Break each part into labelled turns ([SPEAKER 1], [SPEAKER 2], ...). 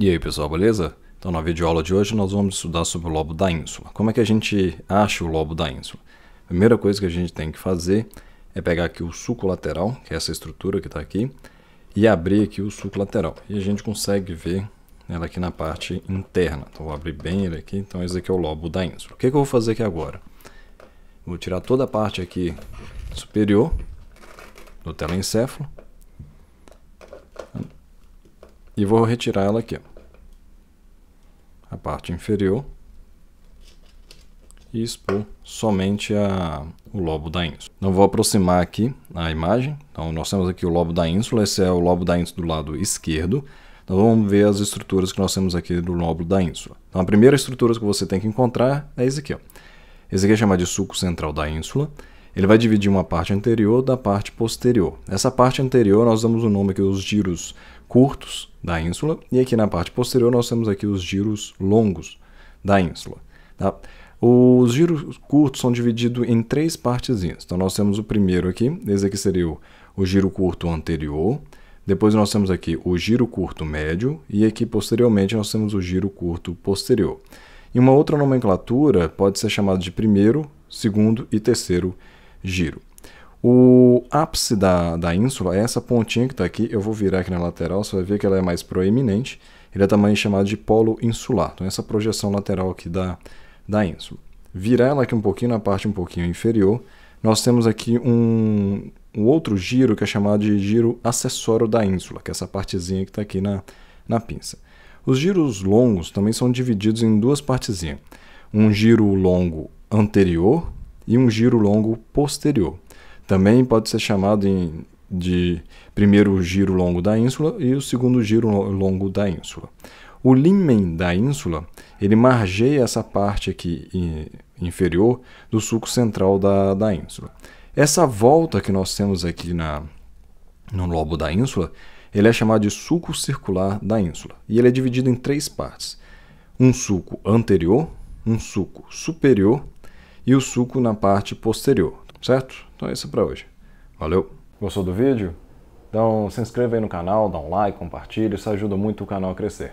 [SPEAKER 1] E aí pessoal, beleza? Então na videoaula de hoje nós vamos estudar sobre o lobo da ínsula. Como é que a gente acha o lobo da ínsula? A primeira coisa que a gente tem que fazer é pegar aqui o suco lateral, que é essa estrutura que está aqui, e abrir aqui o suco lateral. E a gente consegue ver ela aqui na parte interna. Então vou abrir bem ele aqui, então esse aqui é o lobo da ínsula. O que, que eu vou fazer aqui agora? Vou tirar toda a parte aqui superior do telencéfalo e vou retirar ela aqui. A parte inferior e expor somente a, o lobo da ínsula. Então vou aproximar aqui a imagem. Então, nós temos aqui o lobo da ínsula. Esse é o lobo da ínsula do lado esquerdo. Então, vamos ver as estruturas que nós temos aqui do lobo da ínsula. Então, a primeira estrutura que você tem que encontrar é esse aqui. Ó. Esse aqui é chamado de sulco central da ínsula ele vai dividir uma parte anterior da parte posterior. Essa parte anterior nós damos o nome aqui dos giros curtos da ínsula, e aqui na parte posterior nós temos aqui os giros longos da ínsula. Tá? Os giros curtos são divididos em três partezinhas. Então nós temos o primeiro aqui, esse aqui seria o, o giro curto anterior, depois nós temos aqui o giro curto médio e aqui posteriormente nós temos o giro curto posterior. E uma outra nomenclatura pode ser chamada de primeiro, segundo e terceiro giro. O ápice da, da ínsula é essa pontinha que está aqui. Eu vou virar aqui na lateral, você vai ver que ela é mais proeminente. Ele é também chamado de polo insular. Então, essa projeção lateral aqui da, da ínsula. Virar ela aqui um pouquinho, na parte um pouquinho inferior, nós temos aqui um, um outro giro que é chamado de giro acessório da ínsula, que é essa partezinha que está aqui na, na pinça. Os giros longos também são divididos em duas partezinhas. Um giro longo anterior, e um giro longo posterior. Também pode ser chamado em, de primeiro giro longo da ínsula e o segundo giro longo da ínsula. O limen da ínsula, ele margeia essa parte aqui inferior do suco central da, da ínsula. Essa volta que nós temos aqui na, no lobo da ínsula, ele é chamado de suco circular da ínsula. E ele é dividido em três partes. Um suco anterior, um suco superior e o suco na parte posterior, certo? Então é isso para hoje. Valeu! Gostou do vídeo? Então se inscreva aí no canal, dá um like, compartilha, isso ajuda muito o canal a crescer.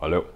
[SPEAKER 1] Valeu!